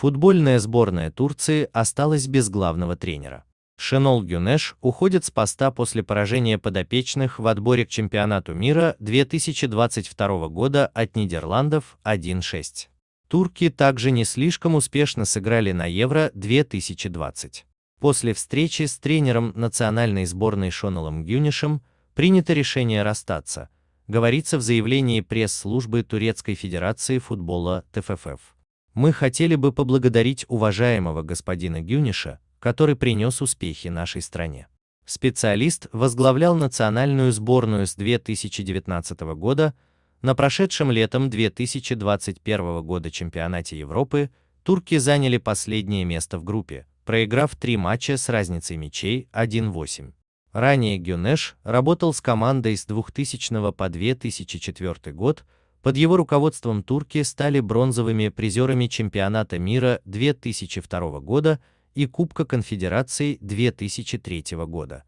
Футбольная сборная Турции осталась без главного тренера. Шенол Гюнеш уходит с поста после поражения подопечных в отборе к чемпионату мира 2022 года от Нидерландов 1-6. Турки также не слишком успешно сыграли на Евро 2020. После встречи с тренером национальной сборной Шонелом Гюнишем принято решение расстаться, говорится в заявлении пресс-службы Турецкой Федерации футбола ТФФ. Мы хотели бы поблагодарить уважаемого господина Гюниша, который принес успехи нашей стране. Специалист возглавлял национальную сборную с 2019 года на прошедшем летом 2021 года чемпионате Европы турки заняли последнее место в группе, проиграв три матча с разницей мячей 1-8. Ранее Гюнеш работал с командой с 2000 по 2004 год, под его руководством турки стали бронзовыми призерами чемпионата мира 2002 года и Кубка конфедераций 2003 года.